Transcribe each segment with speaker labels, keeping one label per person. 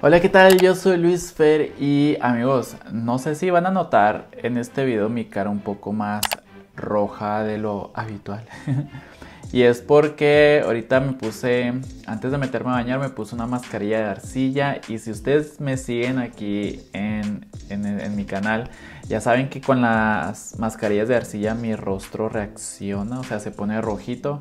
Speaker 1: Hola, ¿qué tal? Yo soy Luis Fer y amigos, no sé si van a notar en este video mi cara un poco más roja de lo habitual. y es porque ahorita me puse, antes de meterme a bañar, me puse una mascarilla de arcilla. Y si ustedes me siguen aquí en, en mi canal, ya saben que con las mascarillas de arcilla mi rostro reacciona, o sea, se pone rojito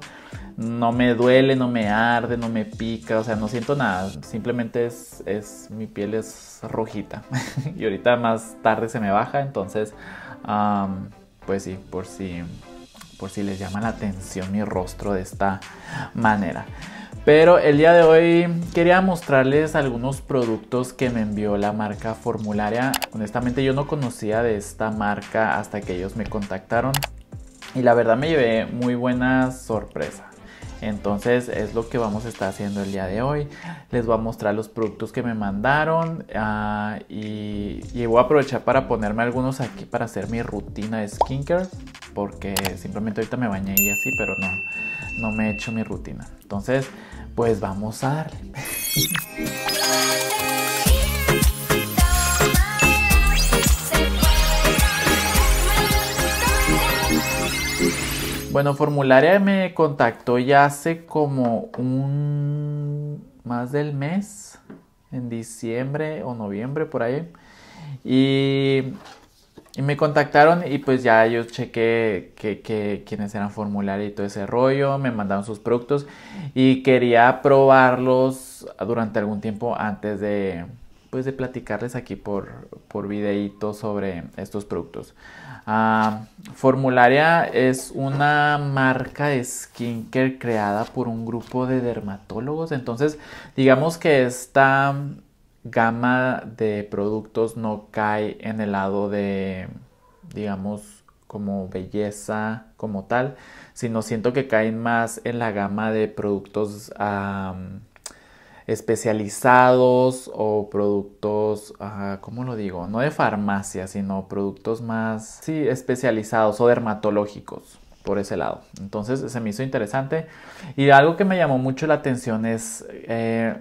Speaker 1: no me duele, no me arde, no me pica, o sea, no siento nada. Simplemente es, mi piel es rojita. y ahorita más tarde se me baja, entonces, pues sí, por si, por si les llama la atención mi rostro de esta manera. Pero el día de hoy quería mostrarles algunos productos que me envió la marca Formularia. Honestamente yo no conocía de esta marca hasta que ellos me contactaron. Y la verdad me llevé muy buenas sorpresas. Entonces es lo que vamos a estar haciendo el día de hoy. Les voy a mostrar los productos que me mandaron ah, y, voy a aprovechar para ponerme algunos aquí para hacer mi rutina de skincare. Porque simplemente ahorita me bañé y así, pero no, no me he hecho mi rutina. Entonces, pues vamos a darle. Bueno, Formularia me contactó ya hace como un más del mes, en diciembre o noviembre por ahí. Y, me contactaron y pues ya yo chequé que, quiénes eran Formularia y todo ese rollo, me mandaron sus productos y quería probarlos durante algún tiempo antes de pues de platicarles aquí por, por videíto sobre estos productos a ah, Formularia es una marca de skincare creada por un grupo de dermatólogos. Entonces, digamos que esta gama de productos no cae en el lado de, digamos, como belleza como tal, sino siento que caen más en la gama de productos especializados o productos, ¿cómo lo digo? No de farmacia, sino productos más, sí, especializados o dermatológicos por ese lado. Entonces se me hizo interesante y algo que me llamó mucho la atención es eh,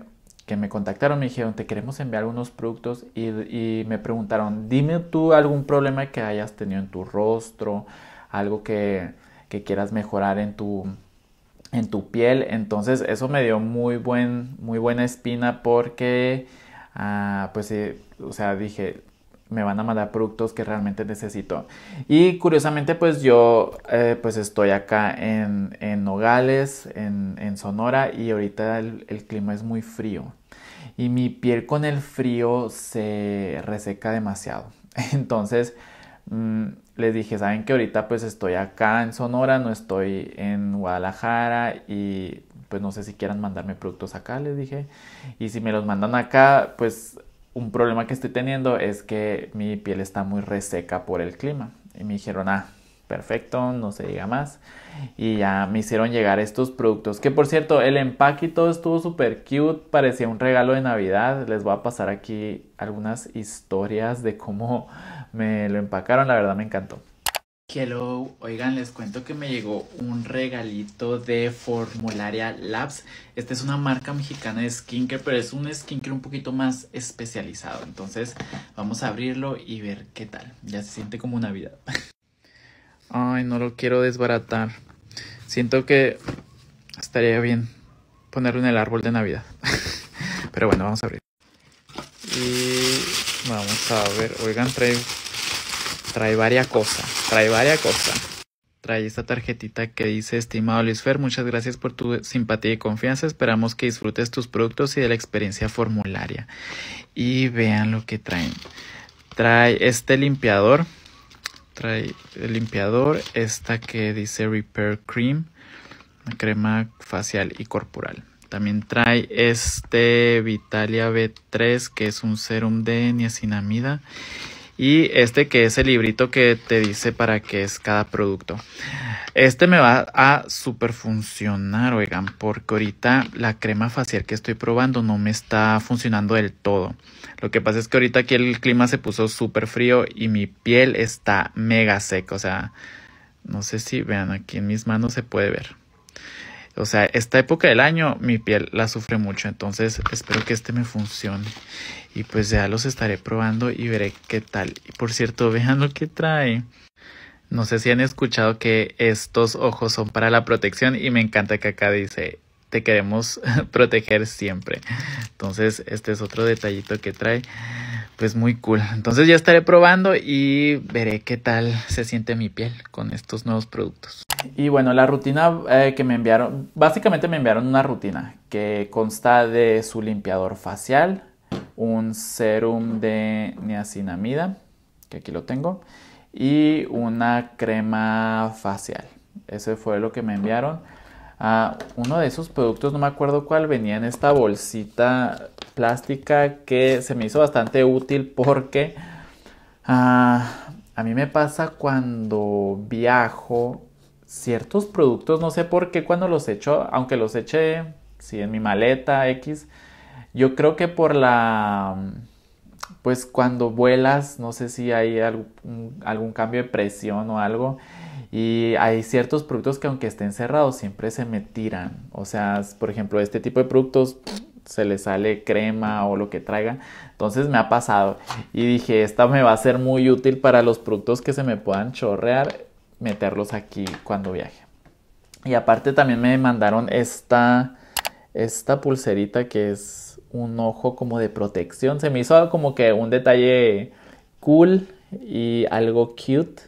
Speaker 1: que me contactaron, me dijeron, te queremos enviar unos productos y, me preguntaron, dime tú algún problema que hayas tenido en tu rostro, algo que quieras mejorar en tu, en tu piel. Entonces eso me dio muy, buen, muy buena espina porque, ah, pues, eh, o sea, dije, me van a mandar productos que realmente necesito. Y curiosamente, pues yo, eh, pues estoy acá en, en Nogales, en, en, Sonora, y ahorita el clima es muy frío. Y mi piel con el frío se reseca demasiado. Entonces, Mm, les dije, saben que ahorita pues estoy acá en Sonora, no estoy en Guadalajara y pues no sé si quieran mandarme productos acá, les dije. Y si me los mandan acá, pues un problema que estoy teniendo es que mi piel está muy reseca por el clima. Y me dijeron, ah, perfecto, no se diga más. Y ya me hicieron llegar estos productos. Que por cierto, el empaque y todo estuvo súper cute, parecía un regalo de Navidad. Les voy a pasar aquí algunas historias de cómo me lo empacaron, la verdad me encantó. Hello, oigan, les cuento que me llegó un regalito de Formularia Labs. Esta es una marca mexicana de skincare, pero es un skincare un poquito más especializado. Entonces, vamos a abrirlo y ver qué tal. Ya se siente como Navidad. Ay, no lo quiero desbaratar. Siento que estaría bien ponerlo en el árbol de Navidad. Pero bueno, vamos a abrir. Y vamos a ver, oigan, trae trae varias cosas, trae varias cosas. Trae esta tarjetita que dice, estimado Luis Fer, muchas gracias por tu simpatía y confianza. Esperamos que disfrutes tus productos y de la experiencia formularia. Y vean lo que traen. Trae este limpiador. Trae el limpiador. Esta que dice Repair Cream. Crema facial y corporal. También trae este Vitalia B3 que es un serum de niacinamida y este que es el librito que te dice para qué es cada producto. Este me va a super funcionar, oigan, porque ahorita la crema facial que estoy probando no me está funcionando del todo. Lo que pasa es que ahorita aquí el clima se puso súper frío y mi piel está mega seca, o sea, no sé si vean aquí en mis manos se puede ver. O sea, esta época del año mi piel la sufre mucho, entonces espero que este me funcione. Y pues ya los estaré probando y veré qué tal. Y por cierto, vean lo que trae. No sé si han escuchado que estos ojos son para la protección y me encanta que acá dice, te queremos proteger siempre. Entonces, este es otro detallito que trae pues muy cool. Entonces ya estaré probando y veré qué tal se siente mi piel con estos nuevos productos. Y bueno, la rutina eh, que me enviaron, básicamente me enviaron una rutina que consta de su limpiador facial, un serum de niacinamida, que aquí lo tengo, y una crema facial. Ese fue lo que me enviaron uno de esos productos, no me acuerdo cuál, venía en esta bolsita plástica que se me hizo bastante útil porque ah, a mí me pasa cuando viajo ciertos productos, no sé por qué cuando los echo, aunque los eché sí, en mi maleta X, yo creo que por la pues cuando vuelas, no sé si hay algún, cambio de presión o algo, y hay ciertos productos que aunque estén cerrados siempre se me tiran. O sea, por ejemplo, este tipo de productos se les sale crema o lo que traiga. Entonces me ha pasado y dije, esta me va a ser muy útil para los productos que se me puedan chorrear, meterlos aquí cuando viaje. Y aparte también me mandaron esta, esta pulserita que es un ojo como de protección. Se me hizo como que un detalle cool y algo cute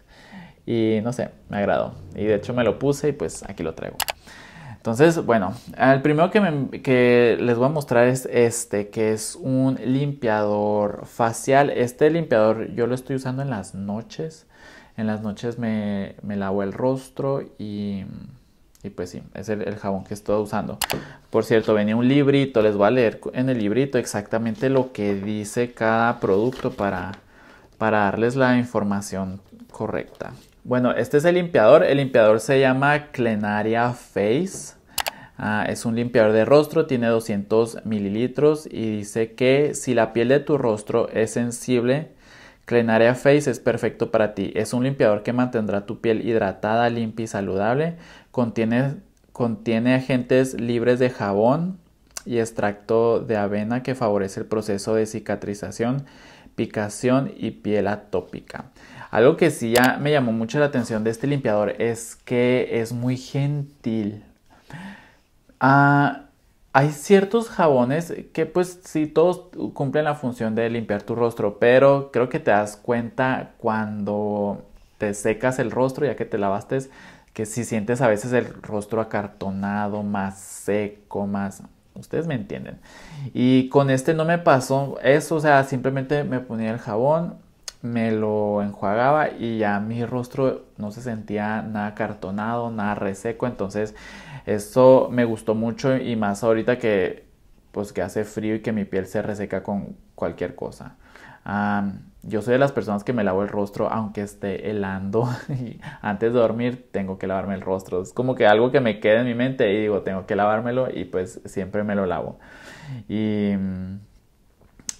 Speaker 1: y no sé, me agradó. Y de hecho me lo puse y pues aquí lo traigo. Entonces, bueno, el primero que, que, les voy a mostrar es este, que es un limpiador facial. Este limpiador yo lo estoy usando en las noches. En las noches me, lavo el rostro y, pues sí, es el, jabón que estoy usando. Por cierto, venía un librito, les voy a leer en el librito exactamente lo que dice cada producto para, para darles la información correcta. Bueno, este es el limpiador. El limpiador se llama Clenaria Face. Ah, es un limpiador de rostro, tiene 200 mililitros y dice que si la piel de tu rostro es sensible, Clenaria Face es perfecto para ti. Es un limpiador que mantendrá tu piel hidratada, limpia y saludable. contiene agentes libres de jabón y extracto de avena que favorece el proceso de cicatrización, picación y piel atópica. Algo que sí ya me llamó mucho la atención de este limpiador es que es muy gentil. Ah, hay ciertos jabones que pues sí, todos cumplen la función de limpiar tu rostro, pero creo que te das cuenta cuando te secas el rostro ya que te lavaste, que si sientes a veces el rostro acartonado, más seco, más... Ustedes me entienden. Y con este no me pasó eso, o sea, simplemente me ponía el jabón, me lo enjuagaba y ya mi rostro no se sentía nada cartonado, nada reseco, entonces eso me gustó mucho y más ahorita que pues que hace frío y que mi piel se reseca con cualquier cosa. yo soy de las personas que me lavo el rostro aunque esté helando y antes de dormir tengo que lavarme el rostro. Es como que algo que me queda en mi mente y digo, tengo que lavármelo y pues siempre me lo lavo. Y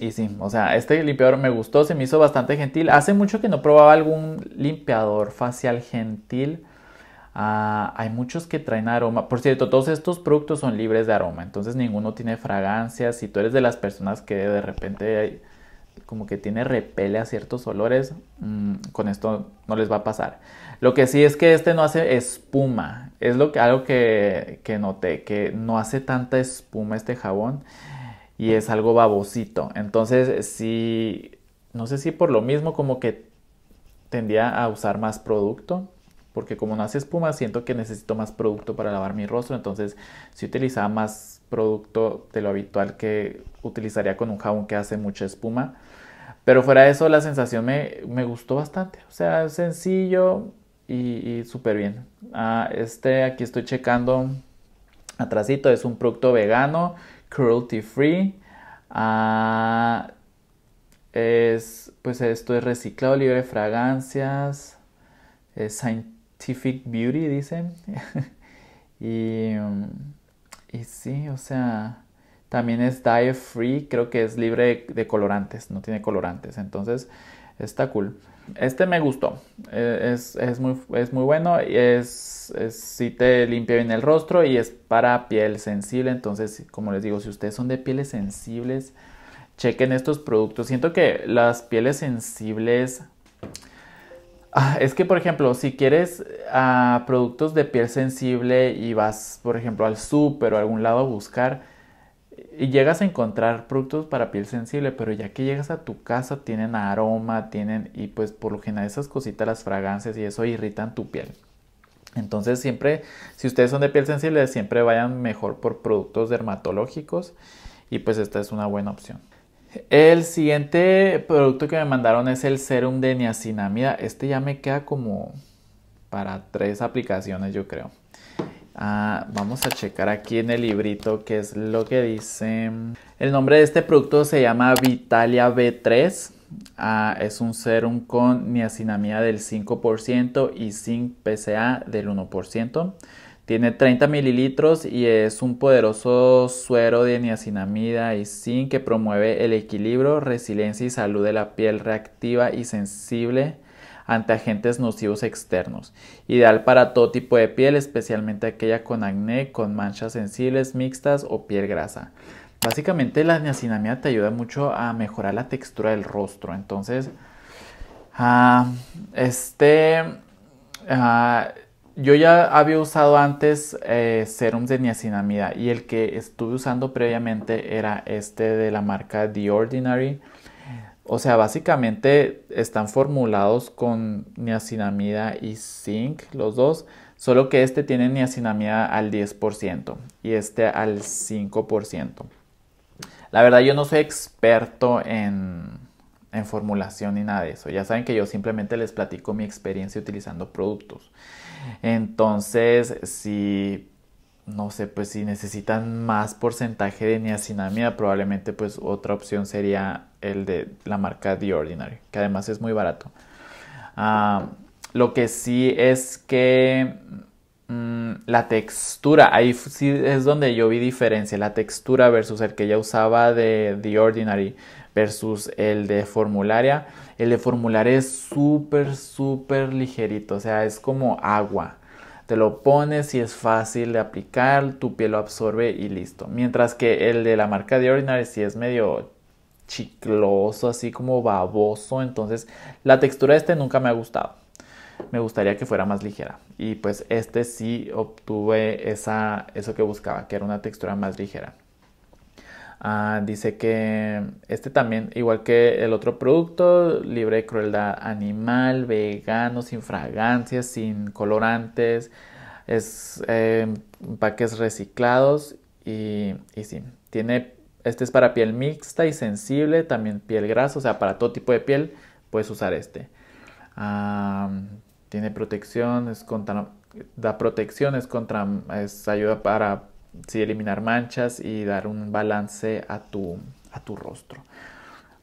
Speaker 1: y sí, o sea, este limpiador me gustó, se me hizo bastante gentil. Hace mucho que no probaba algún limpiador facial gentil. Ah, hay muchos que traen aroma. Por cierto, todos estos productos son libres de aroma, entonces ninguno tiene fragancias. Si tú eres de las personas que de repente como que tiene repele a ciertos olores, mm, con esto no les va a pasar. Lo que sí es que este no hace espuma. Es lo que, algo que, que noté, que no hace tanta espuma este jabón y es algo babosito. Entonces, sí, no sé si por lo mismo como que tendía a usar más producto, porque como no hace espuma, siento que necesito más producto para lavar mi rostro, entonces si utilizaba más producto de lo habitual que utilizaría con un jabón que hace mucha espuma. Pero fuera de eso, la sensación me, me gustó bastante. O sea, sencillo y, súper bien. Ah, este aquí estoy checando atrásito, es un producto vegano cruelty free. Ah, es, pues esto es reciclado, libre de fragancias, scientific beauty, dicen. y, mm, y sí, o sea, también es dye free, creo que es libre de colorantes, no tiene colorantes, entonces está cool este me gustó. E, es, es, muy, bueno. Es, es si te limpia bien el rostro y es para piel sensible. Entonces, como les digo, si ustedes son de pieles sensibles, chequen estos productos. Siento que las pieles sensibles. Ah, es que, por ejemplo, si quieres ah, productos de piel sensible y vas, por ejemplo, al súper o a algún lado a buscar y llegas a encontrar productos para piel sensible, pero ya que llegas a tu casa tienen aroma, tienen y pues por lo general esas cositas, las fragancias y eso irritan tu piel. Entonces siempre, si ustedes son de piel sensible, siempre vayan mejor por productos dermatológicos y pues esta es una buena opción. El siguiente producto que me mandaron es el serum de niacinamida. Este ya me queda como para tres aplicaciones, yo creo. Ah, vamos a checar aquí en el librito qué es lo que dice. El nombre de este producto se llama Vitalia B3. Ah, es un serum con niacinamida del 5% y zinc PCA del 1%. Tiene 30 mililitros y es un poderoso suero de niacinamida y zinc que promueve el equilibrio, resiliencia y salud de la piel reactiva y sensible ante agentes nocivos externos. Ideal para todo tipo de piel, especialmente aquella con acné, con manchas sensibles, mixtas o piel grasa. Básicamente la niacinamida te ayuda mucho a mejorar la textura del rostro. Entonces, ah, este... Ah, yo ya había usado antes eh, serums de niacinamida y el que estuve usando previamente era este de la marca The Ordinary. O sea, básicamente están formulados con niacinamida y zinc, los dos, solo que este tiene niacinamida al 10% y este al 5%. La verdad yo no soy experto en, formulación ni nada de eso. Ya saben que yo simplemente les platico mi experiencia utilizando productos. Entonces, si no sé, pues si necesitan más porcentaje de niacinamida, probablemente pues otra opción sería el de la marca The Ordinary, que además es muy barato. Ah, lo que sí es que mm, la textura, ahí sí es donde yo vi diferencia, la textura versus el que ya usaba de The Ordinary versus el de formularia. El de formularia es súper, súper ligerito, o sea, es como agua. Te lo pones y es fácil de aplicar, tu piel lo absorbe y listo. Mientras que el de la marca The Ordinary sí es medio chicloso, así como baboso. Entonces la textura de este nunca me ha gustado. Me gustaría que fuera más ligera. Y pues este sí obtuve esa, eso que buscaba, que era una textura más ligera. Ah, dice que este también, igual que el otro producto, libre de crueldad animal, vegano, sin fragancias, sin colorantes, es eh, empaques reciclados y, y sí, tiene este es para piel mixta y sensible, también piel grasa, o sea, para todo tipo de piel puedes usar este. tiene protección, contra, da protección, es contra, es ayuda para eliminar manchas y dar un balance a tu, a tu rostro.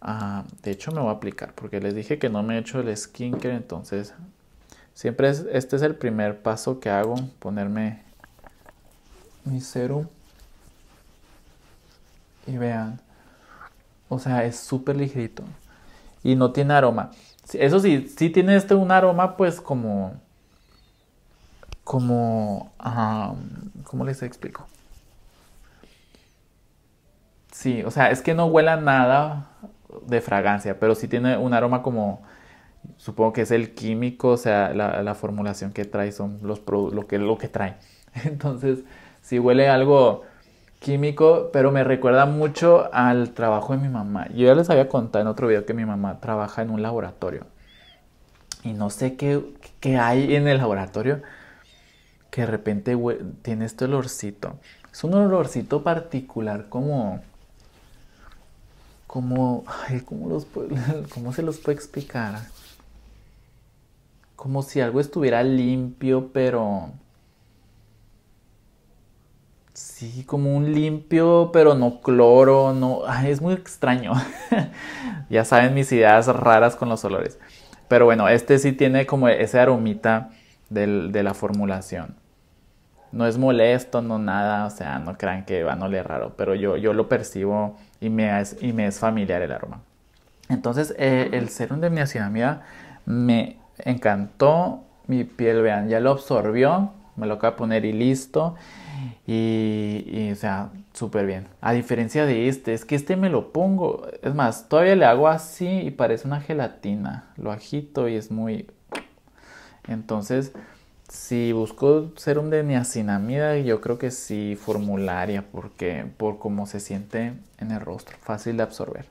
Speaker 1: Ah, de hecho, me voy a aplicar porque les dije que no me he hecho el skincare, entonces siempre este es el primer paso que hago, ponerme mi serum y vean. O sea, es súper ligerito. Y no tiene aroma. Eso sí, sí tiene este un aroma pues como... Como... ¿Cómo les explico? Sí, o sea, es que no huela nada de fragancia, pero sí tiene un aroma como, supongo que es el químico, o sea, la, formulación que trae son los lo que, lo que trae. Entonces, si huele algo químico, pero me recuerda mucho al trabajo de mi mamá. Yo ya les había contado en otro video que mi mamá trabaja en un laboratorio. Y no sé qué, hay en el laboratorio que de repente tiene este olorcito. Es un olorcito particular como... Como... ¿cómo, ¿Cómo se los puede explicar? Como si algo estuviera limpio, pero como un limpio, pero no cloro, no... es muy extraño. ya saben mis ideas raras con los olores. Pero bueno, este sí tiene como ese aromita de la formulación. No es molesto, no nada, o sea, no crean que va a oler raro, pero yo, yo lo percibo y me, es, y me es familiar el aroma. Entonces, eh, el serum de niacinamida me encantó. Mi piel, vean, ya lo absorbió. Me lo acabo de poner y listo. Y, o sea, súper bien. A diferencia de este, es que este me lo pongo. Es más, todavía le hago así y parece una gelatina. Lo agito y es muy... Entonces, si busco un de niacinamida, yo creo que sí formularia, porque por cómo se siente en el rostro, fácil de absorber.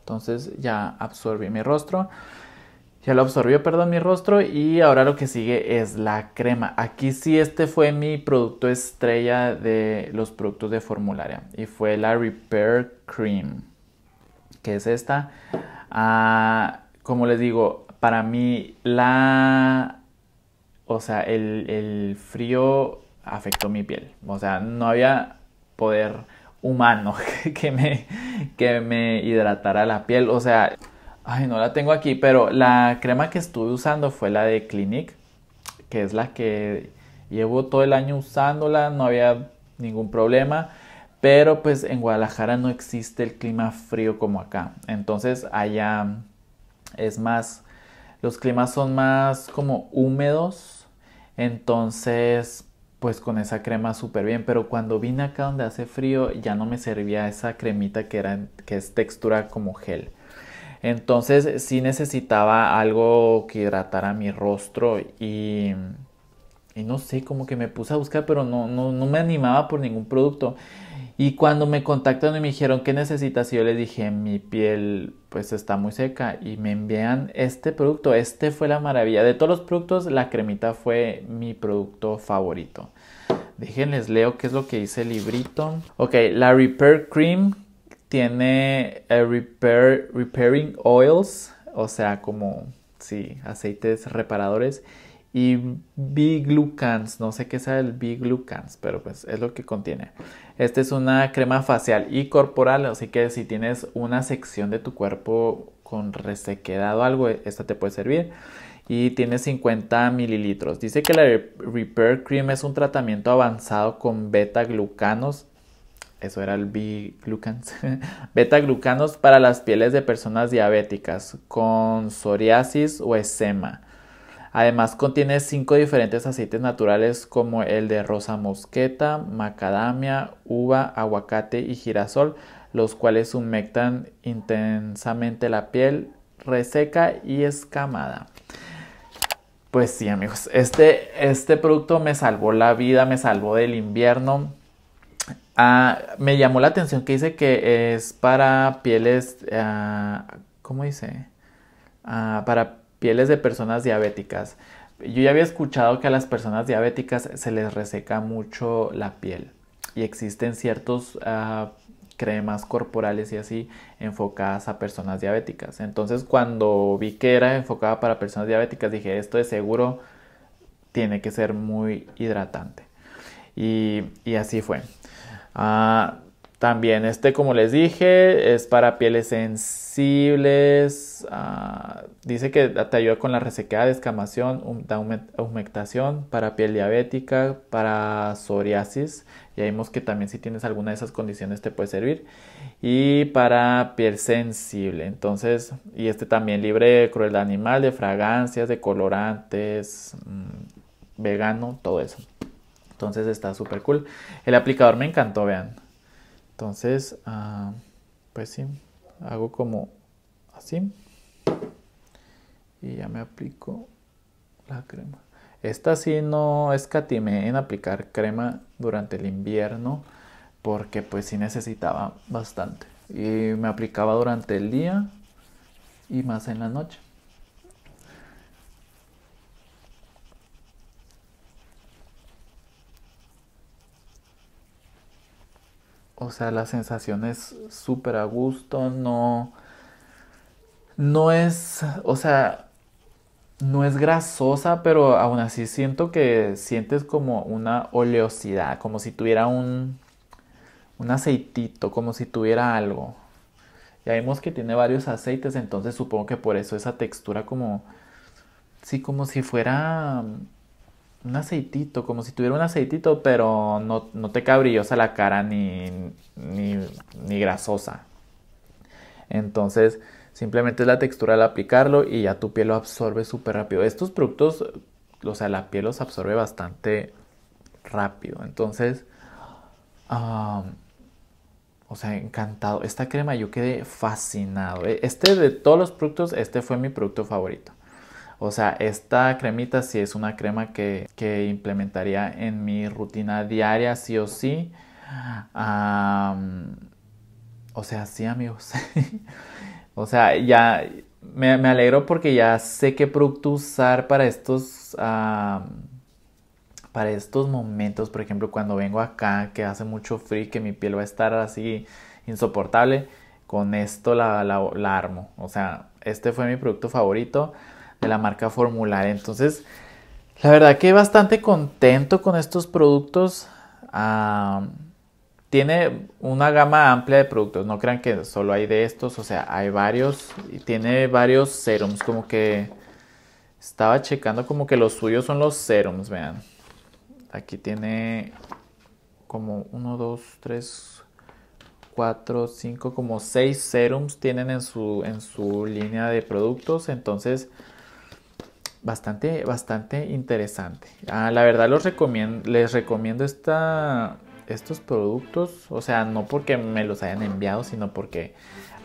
Speaker 1: Entonces ya absorbe mi rostro. Ya lo absorbió, perdón, mi rostro y ahora lo que sigue es la crema. Aquí sí este fue mi producto estrella de los productos de formularia y fue la Repair Cream, que es esta. Ah, como les digo, para mí la... O sea, el, frío afectó mi piel. O sea, no había poder humano que me, que me hidratara la piel. O sea, Ay, no la tengo aquí, pero la crema que estuve usando fue la de Clinique, que es la que llevo todo el año usándola, no había ningún problema, pero pues en Guadalajara no existe el clima frío como acá. Entonces allá es más, los climas son más como húmedos, entonces pues con esa crema súper bien, pero cuando vine acá donde hace frío ya no me servía esa cremita que, era, que es textura como gel. Entonces sí necesitaba algo que hidratara mi rostro y, no sé, como que me puse a buscar, pero no, no, me animaba por ningún producto. Y cuando me contactaron y me dijeron qué necesitas, y yo les dije, mi piel pues está muy seca y me envían este producto. Este fue la maravilla. De todos los productos, la cremita fue mi producto favorito. Déjenles leo qué es lo que dice el librito. Ok, la Repair Cream tiene eh, repair, repairing oils, o sea, como, sí, aceites reparadores. Y B-Glucans, no sé qué sea el B-Glucans, pero pues es lo que contiene. Esta es una crema facial y corporal, así que si tienes una sección de tu cuerpo con resequedado o algo, esta te puede servir. Y tiene 50 mililitros. Dice que la Repair Cream es un tratamiento avanzado con beta-glucanos eso era el B-glucans, beta-glucanos para las pieles de personas diabéticas con psoriasis o eczema. Además contiene cinco diferentes aceites naturales como el de rosa mosqueta, macadamia, uva, aguacate y girasol, los cuales humectan intensamente la piel reseca y escamada. Pues sí amigos, este, este producto me salvó la vida, me salvó del invierno Ah, me llamó la atención que dice que es para pieles, ah, ¿cómo dice? Ah, para pieles de personas diabéticas. Yo ya había escuchado que a las personas diabéticas se les reseca mucho la piel y existen ciertos cremas corporales y así enfocadas a personas diabéticas. Entonces cuando vi que era enfocada para personas diabéticas dije esto de seguro tiene que ser muy hidratante. y así fue. Ah, también este, como les dije, es para pieles sensibles. Ah, dice que te ayuda con la resequedad, descamación, humectación, para piel diabética, para psoriasis. Ya vimos que también si tienes alguna de esas condiciones te puede servir. Y para piel sensible. Entonces, y este también libre de crueldad animal, de fragancias, de colorantes, mm, vegano, todo eso. Entonces está súper cool. El aplicador me encantó, vean. Entonces, ah, pues sí, hago como así. Y ya me aplico la crema. Esta sí no escatimé en aplicar crema durante el invierno porque pues sí necesitaba bastante. Y me aplicaba durante el día y más en la noche. o sea, la sensación es súper a gusto, no, no es, o sea, no es grasosa, pero aún así siento que sientes como una oleosidad, como si tuviera un, un aceitito, como si tuviera algo. Ya vimos que tiene varios aceites, entonces supongo que por eso esa textura como, sí, como si fuera un aceitito, como si tuviera un aceitito, pero no, no te cabrillosa la cara ni, ni, grasosa. Entonces, simplemente es la textura al aplicarlo y ya tu piel lo absorbe súper rápido. Estos productos, o sea, la piel los absorbe bastante rápido. Entonces, o sea, encantado. Esta crema yo quedé fascinado. E, este de todos los productos, este fue mi producto favorito. O sea, esta cremita sí es una crema que, que implementaría en mi rutina diaria, sí o sí. o sea, sí, amigos. o sea, ya me, me, alegro porque ya sé qué producto usar para estos. para estos momentos, por ejemplo, cuando vengo acá, que hace mucho frío, que mi piel va a estar así insoportable, con esto la, la armo. O sea, este fue mi producto favorito de la marca Formular. Entonces, la verdad que bastante contento con estos productos. tiene una gama amplia de productos, no crean que solo hay de estos, o sea, hay varios y tiene varios serums, como que estaba checando como que los suyos son los serums, vean. Aquí tiene como 1, 2, 3, 4, 5, como 6 serums tienen en su, en su línea de productos, entonces bastante, bastante interesante. Ah, la verdad los recomiendo, les recomiendo esta, estos productos, o sea, no porque me los hayan enviado, sino porque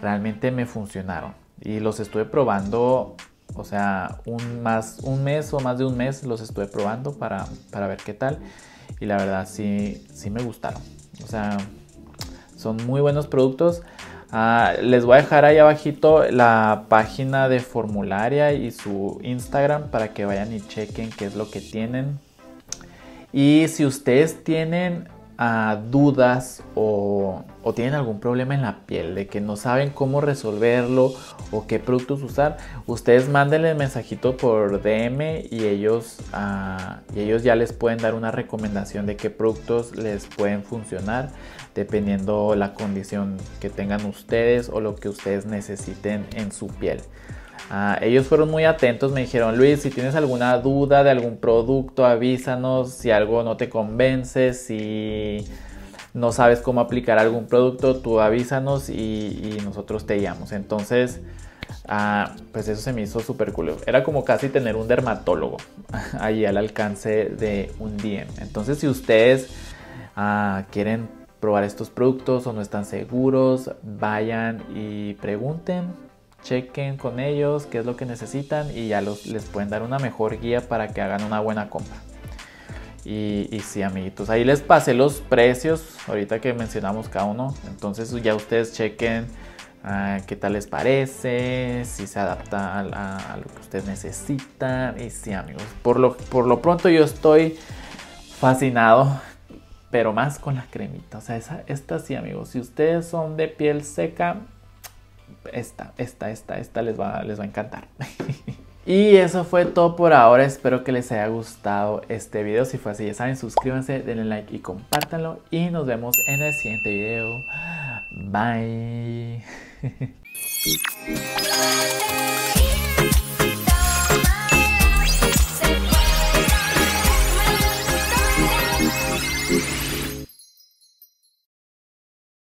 Speaker 1: realmente me funcionaron. Y los estuve probando, o sea, un, más, un mes o más de un mes los estuve probando para, para ver qué tal. Y la verdad sí, sí me gustaron. O sea, son muy buenos productos. Ah, les voy a dejar ahí abajito la página de formularia y su Instagram para que vayan y chequen qué es lo que tienen. Y si ustedes tienen ah, dudas o, tienen algún problema en la piel de que no saben cómo resolverlo o qué productos usar, ustedes mándenle el mensajito por DM y ellos, ah, y ellos ya les pueden dar una recomendación de qué productos les pueden funcionar dependiendo la condición que tengan ustedes o lo que ustedes necesiten en su piel. Ah, ellos fueron muy atentos, me dijeron, Luis, si tienes alguna duda de algún producto, avísanos, si algo no te convence, si no sabes cómo aplicar algún producto, tú avísanos y, nosotros te llamamos. Entonces, ah, pues eso se me hizo súper cool. Era como casi tener un dermatólogo ahí al alcance de un día. Entonces, si ustedes ah, quieren probar estos productos o no están seguros, vayan y pregunten, chequen con ellos qué es lo que necesitan y ya los, les pueden dar una mejor guía para que hagan una buena compra. Y, si sí, amiguitos, ahí les pasé los precios, ahorita que mencionamos cada uno, entonces ya ustedes chequen ah, qué tal les parece, si se adapta a, lo que ustedes necesitan. Y sí, amigos, por lo, por lo pronto yo estoy fascinado pero más con la cremita. O sea, esa, esta sí, amigos. Si ustedes son de piel seca, esta, esta, esta, esta les va, les va a encantar. y eso fue todo por ahora. Espero que les haya gustado este video. Si fue así, ya saben, suscríbanse, denle like y compártanlo. Y nos vemos en el siguiente video. Bye.